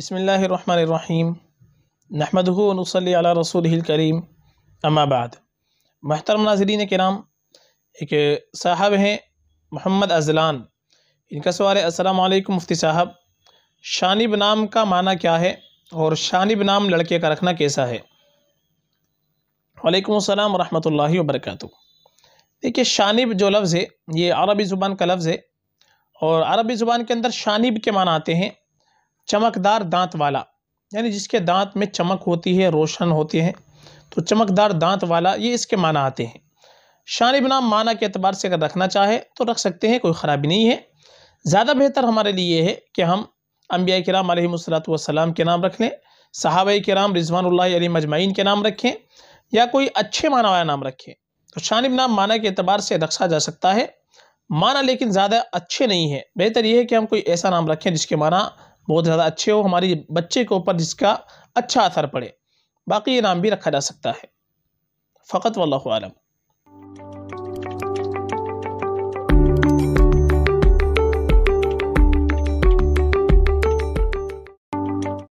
بسم اللہ الرحمن الرحیم نحمد نصلی علی رسول کریم اما بعد محترم ناظرین کرام ایک صاحب ہیں محمد ازلان ان کا سوال ہے السلام علیکم مفتی صاحب شانب نام کا معنی کیا ہے اور شانب نام لڑکے کا رکھنا کیسا ہے وعلیکم السلام ورحمۃ اللہ وبرکاتہ دیکھیے شانب جو لفظ ہے یہ عربی زبان کا لفظ ہے اور عربی زبان کے اندر شانب کے معنی آتے ہیں چمکدار دانت والا یعنی جس کے دانت میں چمک ہوتی ہے روشن ہوتے ہیں تو چمکدار دانت والا یہ اس کے معنی آتے ہیں شان اب نام معنی کے اعتبار سے اگر رکھنا چاہے تو رکھ سکتے ہیں کوئی خرابی نہیں ہے زیادہ بہتر ہمارے لیے یہ ہے کہ ہم انبیاء کرام علیہ السلام کے نام رکھ لیں صحابہ کرام رضوان اللہ علیہ مجمعین کے نام رکھیں یا کوئی اچھے معنی والا نام رکھیں تو شانب نام معنی کے اعتبار سے رکھا جا سکتا ہے معنی لیکن زیادہ اچھے نہیں ہیں بہتر یہ ہے کہ ہم کوئی ایسا نام رکھیں جس کے معنی بہت زیادہ اچھے ہو ہماری بچے کے اوپر جس کا اچھا اثر پڑے باقی یہ نام بھی رکھا جا سکتا ہے فقط واللہ عالم